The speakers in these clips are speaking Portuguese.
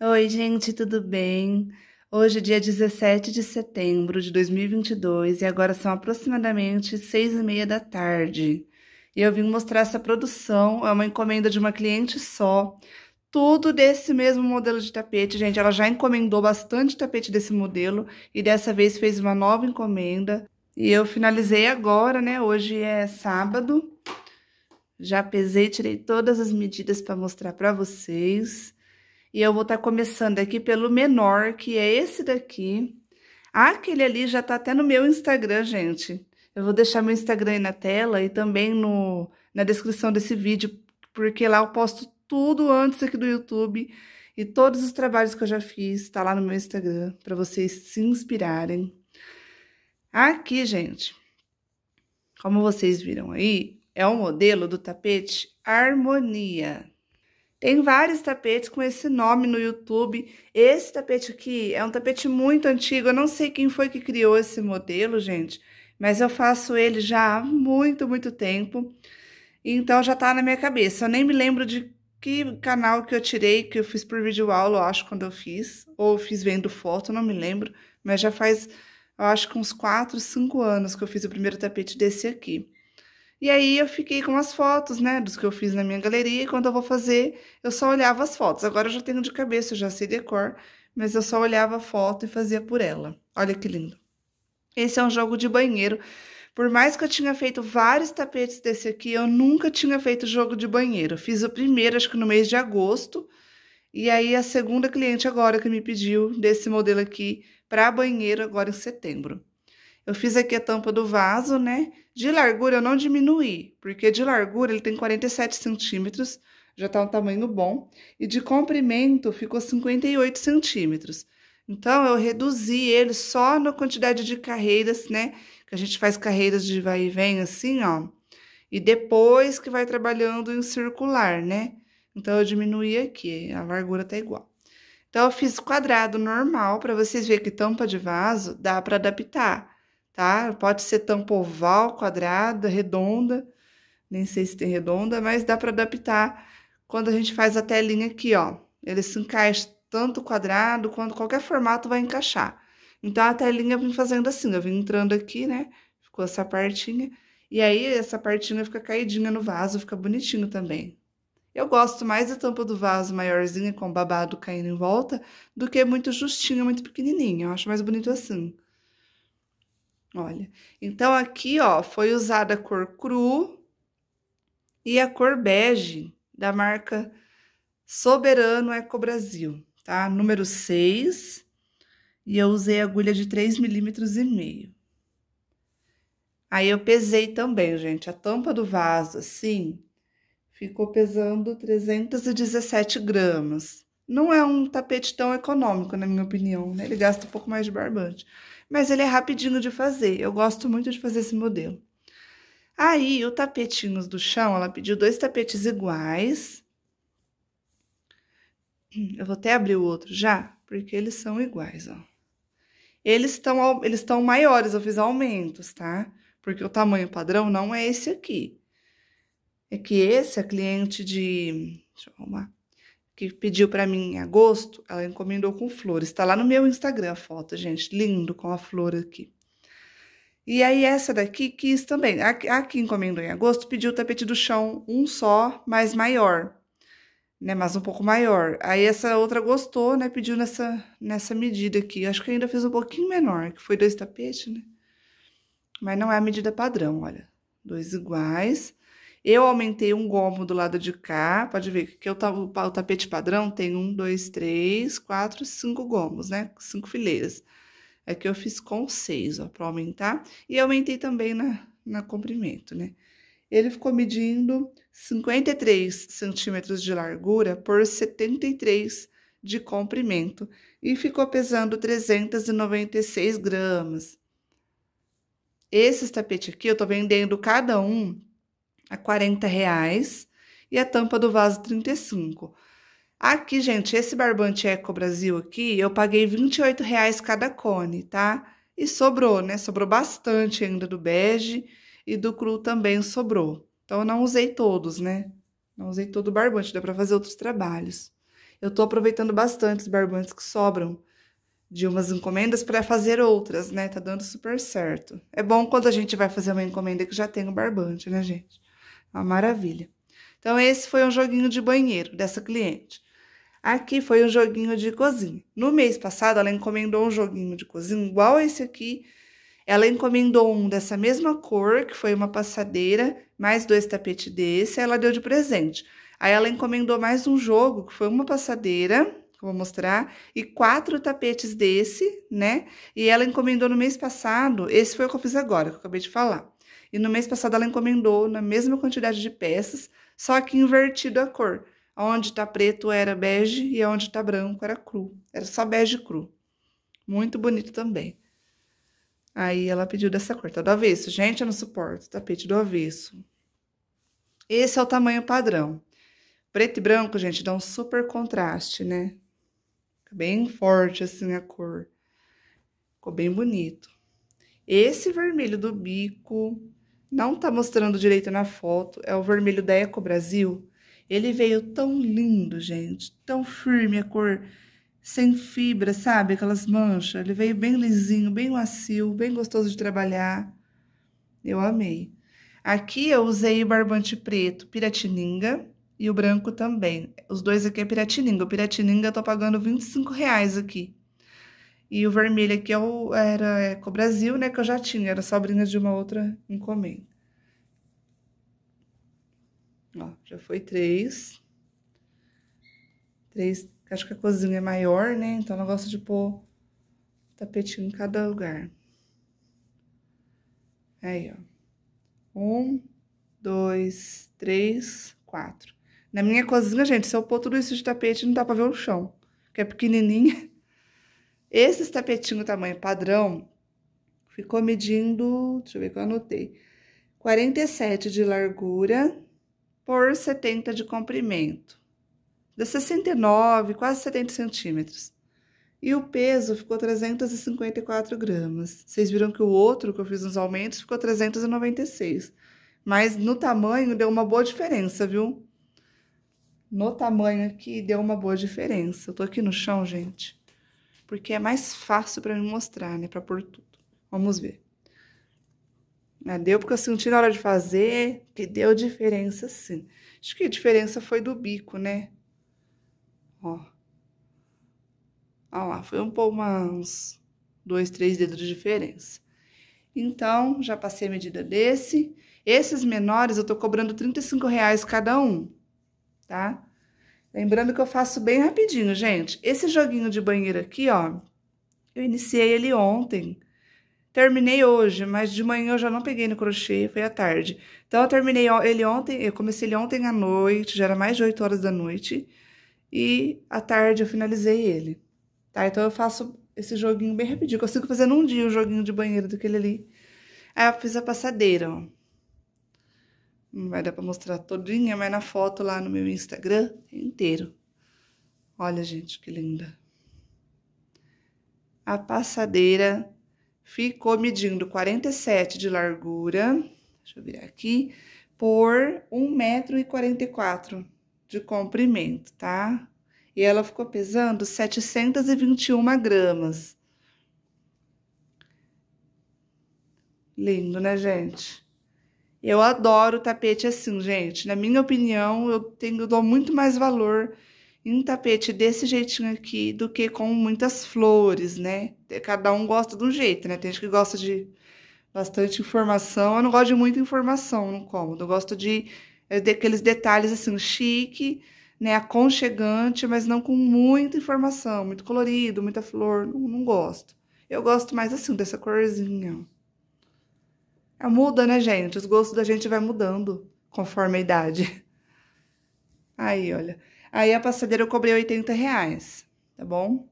Oi, gente, tudo bem? Hoje é dia 17 de setembro de 2022 e agora são aproximadamente seis e meia da tarde. E eu vim mostrar essa produção, é uma encomenda de uma cliente só. Tudo desse mesmo modelo de tapete, gente. Ela já encomendou bastante tapete desse modelo e dessa vez fez uma nova encomenda. E eu finalizei agora, né? Hoje é sábado. Já pesei, tirei todas as medidas para mostrar para vocês. E eu vou estar tá começando aqui pelo menor, que é esse daqui. Aquele ali já tá até no meu Instagram, gente. Eu vou deixar meu Instagram aí na tela e também no, na descrição desse vídeo, porque lá eu posto tudo antes aqui do YouTube. E todos os trabalhos que eu já fiz tá lá no meu Instagram, para vocês se inspirarem. Aqui, gente, como vocês viram aí, é o um modelo do tapete Harmonia. Tem vários tapetes com esse nome no YouTube. Esse tapete aqui é um tapete muito antigo. Eu não sei quem foi que criou esse modelo, gente. Mas eu faço ele já há muito, muito tempo. Então, já tá na minha cabeça. Eu nem me lembro de que canal que eu tirei, que eu fiz por vídeo aula, eu acho, quando eu fiz. Ou fiz vendo foto, não me lembro. Mas já faz, eu acho uns 4, 5 anos que eu fiz o primeiro tapete desse aqui. E aí eu fiquei com as fotos, né, dos que eu fiz na minha galeria, e quando eu vou fazer, eu só olhava as fotos. Agora eu já tenho de cabeça, eu já sei decor, mas eu só olhava a foto e fazia por ela. Olha que lindo. Esse é um jogo de banheiro. Por mais que eu tinha feito vários tapetes desse aqui, eu nunca tinha feito jogo de banheiro. Fiz o primeiro, acho que no mês de agosto. E aí a segunda cliente agora que me pediu desse modelo aqui para banheiro agora em setembro. Eu fiz aqui a tampa do vaso, né? De largura eu não diminuí, porque de largura ele tem 47 centímetros, já tá um tamanho bom. E de comprimento ficou 58 centímetros. Então, eu reduzi ele só na quantidade de carreiras, né? Que a gente faz carreiras de vai e vem, assim, ó. E depois que vai trabalhando em circular, né? Então, eu diminuí aqui, a largura tá igual. Então, eu fiz quadrado normal, para vocês verem que tampa de vaso dá para adaptar tá? Pode ser tampa oval, quadrada, redonda, nem sei se tem redonda, mas dá para adaptar quando a gente faz a telinha aqui, ó. Ele se encaixa tanto quadrado quanto qualquer formato vai encaixar. Então, a telinha eu vim fazendo assim, eu vim entrando aqui, né? Ficou essa partinha. E aí, essa partinha fica caidinha no vaso, fica bonitinho também. Eu gosto mais da tampa do vaso maiorzinha, com babado caindo em volta, do que muito justinha, muito pequenininha. Eu acho mais bonito assim. Olha, então aqui, ó, foi usada a cor cru e a cor bege da marca Soberano Eco Brasil, tá? Número 6, e eu usei agulha de 3,5 milímetros e meio. Aí eu pesei também, gente, a tampa do vaso, assim, ficou pesando 317 gramas. Não é um tapete tão econômico, na minha opinião, né? Ele gasta um pouco mais de barbante mas ele é rapidinho de fazer. Eu gosto muito de fazer esse modelo. Aí, o tapetinhos do chão, ela pediu dois tapetes iguais. Eu vou até abrir o outro já, porque eles são iguais, ó. Eles estão eles estão maiores, eu fiz aumentos, tá? Porque o tamanho padrão não é esse aqui. É que esse, a é cliente de... Deixa eu arrumar que pediu para mim em agosto, ela encomendou com flores. Está lá no meu Instagram a foto, gente. Lindo com a flor aqui. E aí essa daqui quis também. A, a que encomendou em agosto pediu o tapete do chão um só, mas maior. Né, mas um pouco maior. Aí essa outra gostou, né? Pediu nessa, nessa medida aqui. Acho que ainda fez um pouquinho menor, que foi dois tapetes, né? Mas não é a medida padrão, olha. Dois iguais. Eu aumentei um gomo do lado de cá, pode ver que o, o tapete padrão tem um, dois, três, quatro, cinco gomos, né? Cinco fileiras. Aqui é eu fiz com seis, ó, pra aumentar. E aumentei também na, na comprimento, né? Ele ficou medindo 53 centímetros de largura por 73 de comprimento e ficou pesando 396 gramas. Esses tapetes aqui eu tô vendendo cada um a 40 reais e a tampa do vaso 35. Aqui, gente, esse barbante Eco Brasil aqui, eu paguei 28 reais cada cone, tá? E sobrou, né? Sobrou bastante ainda do bege e do cru também sobrou. Então, eu não usei todos, né? Não usei todo o barbante, dá para fazer outros trabalhos. Eu tô aproveitando bastante os barbantes que sobram de umas encomendas para fazer outras, né? Tá dando super certo. É bom quando a gente vai fazer uma encomenda que já tem o um barbante, né, gente? Uma maravilha. Então, esse foi um joguinho de banheiro dessa cliente. Aqui foi um joguinho de cozinha. No mês passado, ela encomendou um joguinho de cozinha igual esse aqui. Ela encomendou um dessa mesma cor, que foi uma passadeira, mais dois tapetes desse, ela deu de presente. Aí ela encomendou mais um jogo, que foi uma passadeira, que eu vou mostrar, e quatro tapetes desse, né? E ela encomendou no mês passado, esse foi o que eu fiz agora, que eu acabei de falar. E no mês passado ela encomendou na mesma quantidade de peças, só que invertido a cor. Onde tá preto era bege e onde tá branco era cru. Era só bege cru. Muito bonito também. Aí ela pediu dessa cor, tá do avesso. Gente, eu não suporto tapete do avesso. Esse é o tamanho padrão. Preto e branco, gente, dá um super contraste, né? Fica bem forte, assim, a cor. Ficou bem bonito. Esse vermelho do bico, não tá mostrando direito na foto, é o vermelho da Eco Brasil. Ele veio tão lindo, gente, tão firme, a cor sem fibra, sabe? Aquelas manchas. Ele veio bem lisinho, bem macio, bem gostoso de trabalhar. Eu amei. Aqui eu usei o barbante preto Piratininga e o branco também. Os dois aqui é Piratininga. O Piratininga eu tô pagando 25 reais aqui. E o vermelho aqui é o, era o brasil né? Que eu já tinha, era sobrinha de uma outra encomenda. Ó, já foi três. Três, acho que a cozinha é maior, né? Então, eu gosto de pôr tapetinho em cada lugar. Aí, ó. Um, dois, três, quatro. Na minha cozinha, gente, se eu pôr tudo isso de tapete, não dá pra ver o chão. Que é pequenininha. Esses tapetinhos tamanho padrão ficou medindo, deixa eu ver que eu anotei, 47 de largura por 70 de comprimento. Deu 69, quase 70 centímetros. E o peso ficou 354 gramas. Vocês viram que o outro, que eu fiz nos aumentos, ficou 396. Mas no tamanho deu uma boa diferença, viu? No tamanho aqui deu uma boa diferença. Eu tô aqui no chão, gente porque é mais fácil para me mostrar, né? Para pôr tudo. Vamos ver. Ah, deu porque eu senti na hora de fazer que deu diferença, sim. Acho que a diferença foi do bico, né? Ó. Ó lá, foi um pouco uns dois, três dedos de diferença. Então, já passei a medida desse. Esses menores eu tô cobrando 35 reais cada um, tá? Lembrando que eu faço bem rapidinho, gente. Esse joguinho de banheiro aqui, ó, eu iniciei ele ontem. Terminei hoje, mas de manhã eu já não peguei no crochê, foi à tarde. Então, eu terminei ele ontem, eu comecei ele ontem à noite, já era mais de 8 horas da noite. E à tarde eu finalizei ele. Tá? Então, eu faço esse joguinho bem rapidinho. Consigo fazer num dia o joguinho de banheiro daquele ali. Aí, eu fiz a passadeira, ó. Não vai dar pra mostrar todinha, mas na foto lá no meu Instagram é inteiro. Olha, gente, que linda. A passadeira ficou medindo 47 de largura, deixa eu virar aqui, por 1,44m de comprimento, tá? E ela ficou pesando 721 gramas. Lindo, né, gente? Eu adoro tapete assim, gente. Na minha opinião, eu tenho eu dou muito mais valor em um tapete desse jeitinho aqui do que com muitas flores, né? É, cada um gosta de um jeito, né? Tem gente que gosta de bastante informação. Eu não gosto de muita informação no cômodo. Eu gosto de eh, daqueles detalhes assim chique, né, aconchegante, mas não com muita informação, muito colorido, muita flor, não, não gosto. Eu gosto mais assim dessa corzinha. É, muda, né, gente? Os gostos da gente vai mudando conforme a idade. Aí, olha. Aí a passadeira eu cobrei 80 reais, tá bom?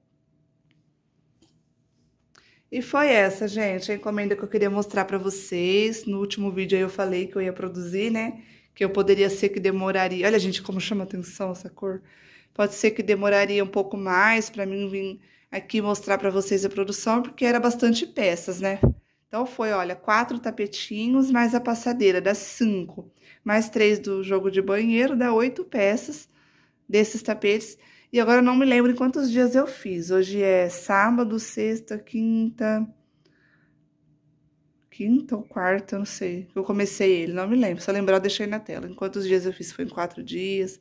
E foi essa, gente, a encomenda que eu queria mostrar pra vocês. No último vídeo aí eu falei que eu ia produzir, né? Que eu poderia ser que demoraria... Olha, gente, como chama atenção essa cor. Pode ser que demoraria um pouco mais pra mim vir aqui mostrar pra vocês a produção, porque era bastante peças, né? Então foi, olha, quatro tapetinhos mais a passadeira, dá cinco, mais três do jogo de banheiro, dá oito peças desses tapetes. E agora eu não me lembro em quantos dias eu fiz. Hoje é sábado, sexta, quinta, quinta ou quarta, não sei. Eu comecei ele, não me lembro. Se eu lembrar, eu deixei na tela. Em quantos dias eu fiz? Foi em quatro dias,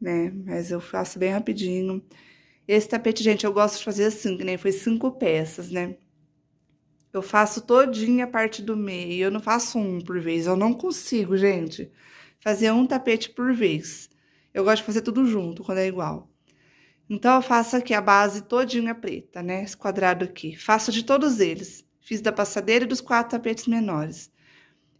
né? Mas eu faço bem rapidinho. Esse tapete, gente, eu gosto de fazer assim, que nem foi cinco peças, né? Eu faço todinha a parte do meio, eu não faço um por vez, eu não consigo, gente, fazer um tapete por vez. Eu gosto de fazer tudo junto, quando é igual. Então, eu faço aqui a base todinha preta, né? Esse quadrado aqui. Faço de todos eles. Fiz da passadeira e dos quatro tapetes menores.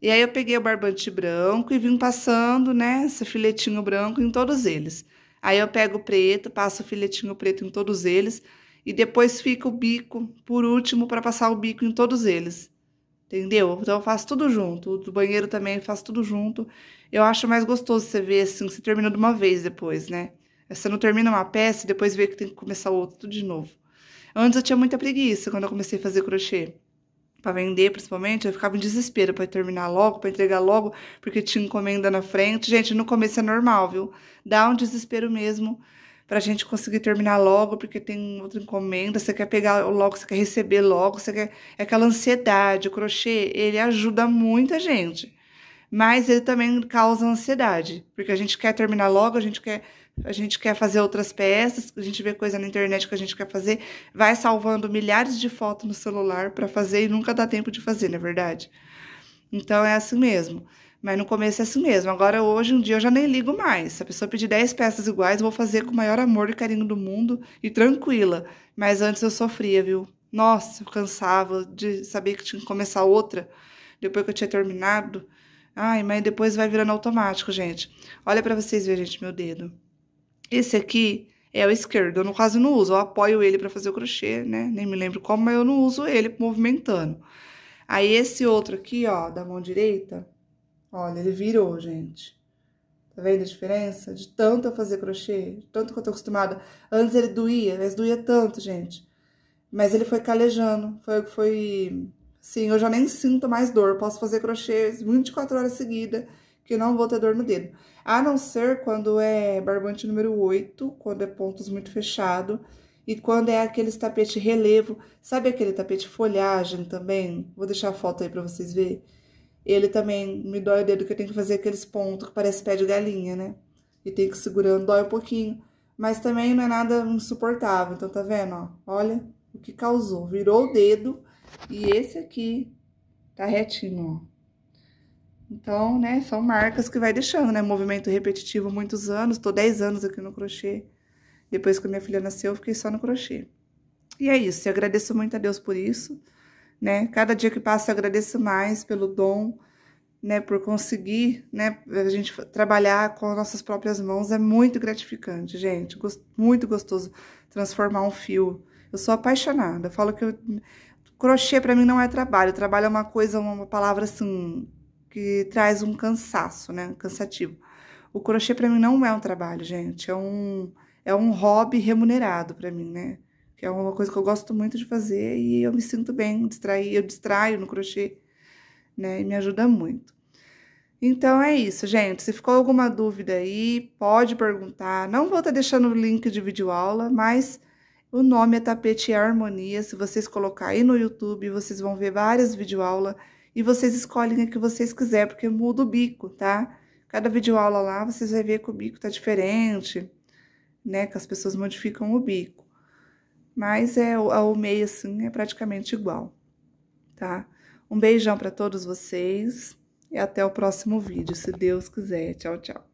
E aí, eu peguei o barbante branco e vim passando, né? Esse filetinho branco em todos eles. Aí, eu pego o preto, passo o filetinho preto em todos eles e depois fica o bico por último para passar o bico em todos eles. Entendeu? Então eu faço tudo junto. O do banheiro também faço tudo junto. Eu acho mais gostoso você ver assim, você terminou de uma vez depois, né? Você não termina uma peça e depois vê que tem que começar outra tudo de novo. Antes eu tinha muita preguiça quando eu comecei a fazer crochê. Para vender, principalmente, eu ficava em desespero para terminar logo, para entregar logo, porque tinha encomenda na frente. Gente, no começo é normal, viu? Dá um desespero mesmo para a gente conseguir terminar logo, porque tem outra encomenda, você quer pegar logo, você quer receber logo, você quer. É aquela ansiedade. O crochê, ele ajuda muita gente, mas ele também causa ansiedade, porque a gente quer terminar logo, a gente quer. A gente quer fazer outras peças, a gente vê coisa na internet que a gente quer fazer, vai salvando milhares de fotos no celular para fazer e nunca dá tempo de fazer, não é verdade? Então é assim mesmo. Mas no começo é assim mesmo. Agora, hoje, um dia, eu já nem ligo mais. Se a pessoa pedir 10 peças iguais, eu vou fazer com o maior amor e carinho do mundo e tranquila. Mas antes eu sofria, viu? Nossa, eu cansava de saber que tinha que começar outra depois que eu tinha terminado. Ai, mas depois vai virando automático, gente. Olha para vocês verem, gente, meu dedo. Esse aqui é o esquerdo, eu quase não uso. Eu apoio ele para fazer o crochê, né? Nem me lembro como, mas eu não uso ele movimentando. Aí esse outro aqui, ó, da mão direita, Olha, ele virou, gente. Tá vendo a diferença? De tanto eu fazer crochê, de tanto que eu tô acostumada. Antes ele doía, mas doía tanto, gente. Mas ele foi calejando, foi... foi... Sim, eu já nem sinto mais dor. Posso fazer crochê 24 horas seguida, que não vou ter dor no dedo. A não ser quando é barbante número 8, quando é pontos muito fechado. E quando é aqueles tapete relevo, sabe aquele tapete folhagem também? Vou deixar a foto aí pra vocês verem ele também me dói o dedo que eu tenho que fazer aqueles pontos que parece pé de galinha, né? E tem que segurando, dói um pouquinho. Mas também não é nada insuportável. Então, tá vendo, ó? Olha o que causou. Virou o dedo e esse aqui tá retinho, ó. Então, né, são marcas que vai deixando, né? Movimento repetitivo muitos anos. Tô 10 anos aqui no crochê. Depois que a minha filha nasceu, eu fiquei só no crochê. E é isso. Eu agradeço muito a Deus por isso né? Cada dia que passa eu agradeço mais pelo dom, né? Por conseguir, né? A gente trabalhar com nossas próprias mãos é muito gratificante, gente. Muito gostoso transformar um fio. Eu sou apaixonada. Eu falo que eu... crochê para mim não é trabalho. Trabalho é uma coisa, uma palavra assim que traz um cansaço, né? Cansativo. O crochê para mim não é um trabalho, gente. É um é um hobby remunerado para mim, né? que é uma coisa que eu gosto muito de fazer e eu me sinto bem, distrair, eu distraio no crochê, né? E me ajuda muito. Então é isso, gente. Se ficou alguma dúvida aí, pode perguntar. Não vou estar tá deixando o link de vídeo aula, mas o nome é Tapete e Harmonia. Se vocês colocar aí no YouTube, vocês vão ver várias vídeo aula e vocês escolhem a que vocês quiserem, porque muda o bico, tá? Cada vídeo aula lá, vocês vão ver que o bico tá diferente, né? Que as pessoas modificam o bico mas é ao meio assim, é praticamente igual, tá? Um beijão para todos vocês e até o próximo vídeo, se Deus quiser. Tchau, tchau.